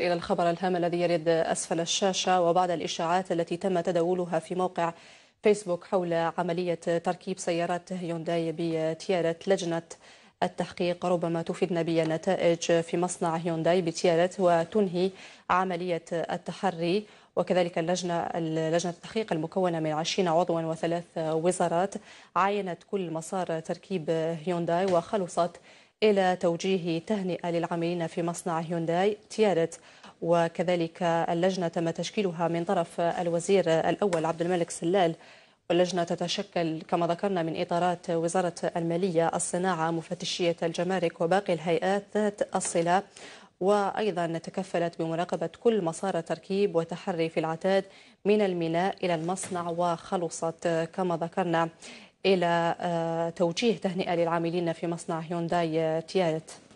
إلى الخبر الهام الذي يرد أسفل الشاشة وبعد الإشاعات التي تم تداولها في موقع فيسبوك حول عملية تركيب سيارات هيونداي بتيارة لجنة التحقيق ربما تفيدنا بنتائج في مصنع هيونداي بتيارة وتنهي عملية التحري وكذلك اللجنة لجنة التحقيق المكونة من 20 عضوا وثلاث وزارات عاينت كل مسار تركيب هيونداي وخلصت إلى توجيه تهنئة للعاملين في مصنع هيونداي تيارت وكذلك اللجنة تم تشكيلها من طرف الوزير الأول عبد الملك سلال واللجنة تتشكل كما ذكرنا من إطارات وزارة المالية الصناعة مفتشية الجمارك وباقي الهيئات ذات الصلة وأيضا تكفلت بمراقبة كل مسار تركيب وتحري في العتاد من الميناء إلى المصنع وخلصت كما ذكرنا إلى آه، توجيه تهنئة للعاملين في مصنع هيونداي آه، تيارت